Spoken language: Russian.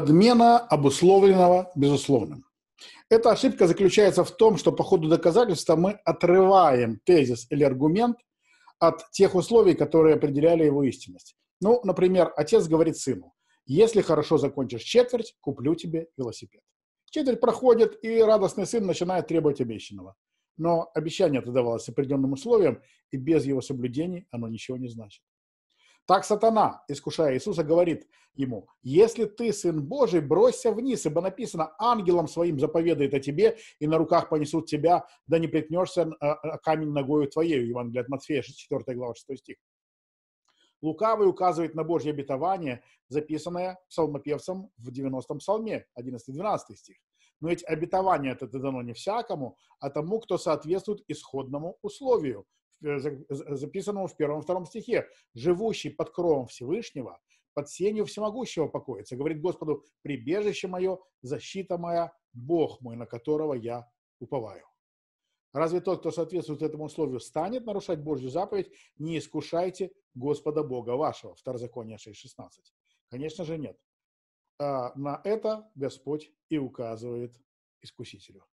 подмена обусловленного безусловным. Эта ошибка заключается в том, что по ходу доказательства мы отрываем тезис или аргумент от тех условий, которые определяли его истинность. Ну, например, отец говорит сыну, если хорошо закончишь четверть, куплю тебе велосипед. Четверть проходит, и радостный сын начинает требовать обещанного. Но обещание это давалось определенным условиям, и без его соблюдений оно ничего не значит. Так сатана, искушая Иисуса, говорит ему, «Если ты сын Божий, бросься вниз, ибо написано, ангелом своим заповедает о тебе, и на руках понесут тебя, да не приткнешься э, э, камень ногою твоею». Евангелие от Матфея, 4 глава, 6 стих. Лукавый указывает на Божье обетование, записанное псалмопевцем в 90-м псалме, 11-12 стих. Но ведь обетование это дано не всякому, а тому, кто соответствует исходному условию – Э, записанному в первом-втором стихе. «Живущий под кровом Всевышнего, под сенью всемогущего покоится. Говорит Господу, прибежище мое, защита моя, Бог мой, на которого я уповаю. Разве тот, кто соответствует этому условию, станет нарушать Божью заповедь? Не искушайте Господа Бога вашего. Второзаконие 6.16. Конечно же нет. А, на это Господь и указывает искусителю.